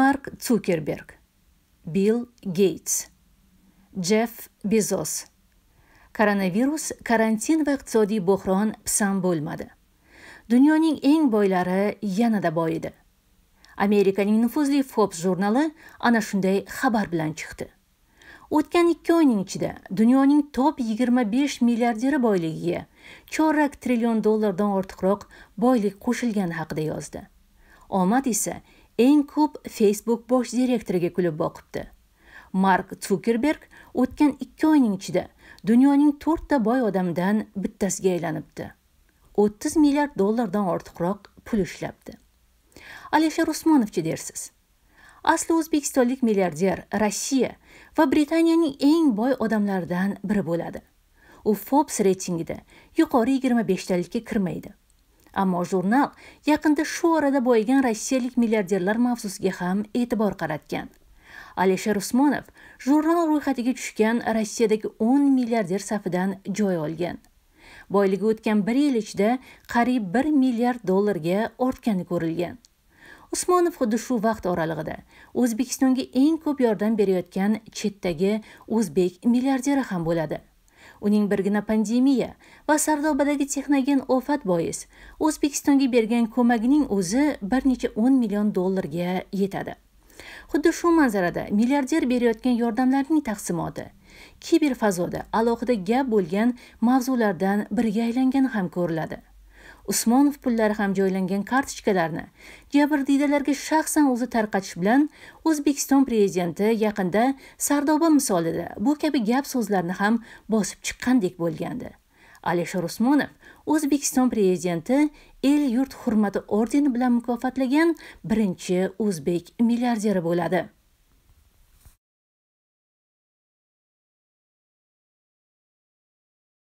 Марк Цукерберг, Билл Гейтс, Джефф Безос. Коронавирус карантин va iqtisodiy bo'hron pisand bo'lmadi. Dunyoning eng boylari yanada boyidi. Amerikaning nufuzli Forbes jurnali ana shunday xabar bilan chiqdi. O'tgan 2 oyning ichida dunyoning top 25 milliarderi boyligiga чорак trillion dollardan ortiqroq boylik qo'shilgani haqida yozdi. Omad esa eng ko'p facebook bosh direktoriga kulib boqibdi mark Zuckerberg o'tgan 2 oyning ichida dunyoning 4 ta boy odamidan bittasiga aylanibdi 30 milliard dollardan ortiqroq pul ishlabdi alisher usmonovchi dersiz asli o'zbekistonlik milliarder rossiya va britaniyaning eng boy odamlaridan biri bo'ladi u forbes reytingida yuqori 25 talikka kirmaydi ammo jurnal yaqinda shu orada boyigan rossiyalik milliarderlar mavzusiga ham e'tibor qaratgan alisher usmonov jurnal ro'yxatiga tushgan rossiyadagi 10 milliarder safidan joy olgan boyligi o'tgan bir yil ichida qariyb 1 milliard dollarga ortgani ko'rilgan usmonov xuddi shu vaqt oralig'ida o'zbekistonga eng ko'p yordam berayotgan chetdagi o'zbek milliarderi ham bo'ladi uning birgina pandemiya va sardobadagi texnogen ofat bois o'zbekistonga bergan ko'magining o'zi bir necha o'n million dollarga yetadi xuddi shu manzarada milliarder berayotgan yordamlarning taqsimoti kiber fazoda alohida gap bo'lgan mavzulardan biriga aylangani ham ko'riladi usmonov pullari ham joylangan kartochkalarni jabrdiydalarga shaxsan o'zi tarqatish bilan o'zbekiston prezidenti yaqinda sardoba misolida bu kabi gap so'zlarni ham bosib chiqqandek bo'lgandi alisher usmonov o'zbekiston prezidenti el yurt hurmati ordeni bilan mukofotlagan birinchi o'zbek milliarderi bo'ladi